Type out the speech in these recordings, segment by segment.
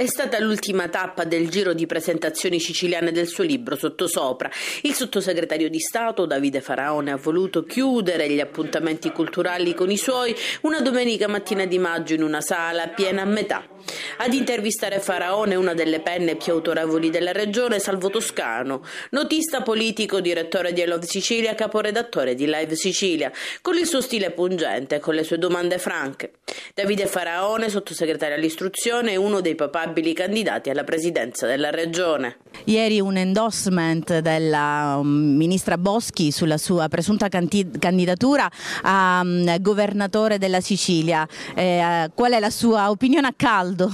È stata l'ultima tappa del giro di presentazioni siciliane del suo libro Sottosopra. Il sottosegretario di Stato Davide Faraone ha voluto chiudere gli appuntamenti culturali con i suoi una domenica mattina di maggio in una sala piena a metà. Ad intervistare Faraone, una delle penne più autorevoli della regione, Salvo Toscano, notista politico, direttore di I Love Sicilia, caporedattore di Live Sicilia, con il suo stile pungente e con le sue domande franche. Davide Faraone, sottosegretario all'istruzione, è uno dei papabili candidati alla presidenza della regione. Ieri un endorsement della um, ministra Boschi sulla sua presunta candidatura a um, governatore della Sicilia. Eh, eh, qual è la sua opinione a caldo?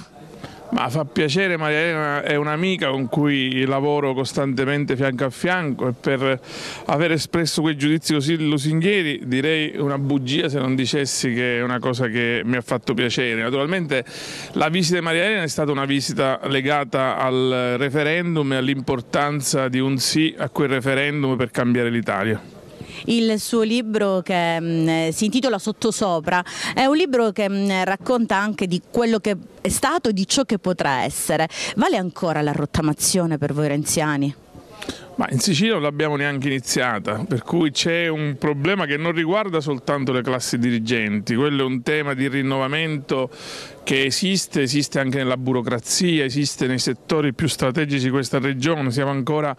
Ma fa piacere, Maria Elena è un'amica con cui lavoro costantemente fianco a fianco e per aver espresso quei giudizi così lusinghieri direi una bugia se non dicessi che è una cosa che mi ha fatto piacere. Naturalmente la visita di Maria Elena è stata una visita legata al referendum e all'importanza di un sì a quel referendum per cambiare l'Italia. Il suo libro che mh, mm, eh, si intitola Sottosopra è un libro che mh, mm, racconta anche di quello che è stato e di ciò che potrà essere. Vale ancora la rottamazione per voi renziani? Ma in Sicilia non l'abbiamo neanche iniziata, per cui c'è un problema che non riguarda soltanto le classi dirigenti, quello è un tema di rinnovamento che esiste, esiste anche nella burocrazia, esiste nei settori più strategici di questa regione, siamo ancora,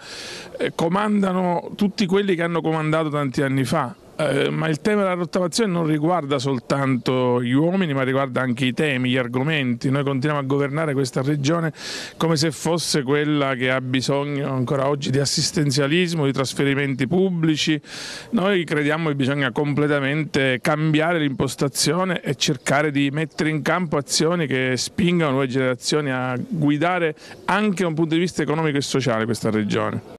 eh, comandano tutti quelli che hanno comandato tanti anni fa eh, ma il tema della rottamazione non riguarda soltanto gli uomini, ma riguarda anche i temi, gli argomenti. Noi continuiamo a governare questa regione come se fosse quella che ha bisogno ancora oggi di assistenzialismo, di trasferimenti pubblici. Noi crediamo che bisogna completamente cambiare l'impostazione e cercare di mettere in campo azioni che spingano le generazioni a guidare anche da un punto di vista economico e sociale questa regione.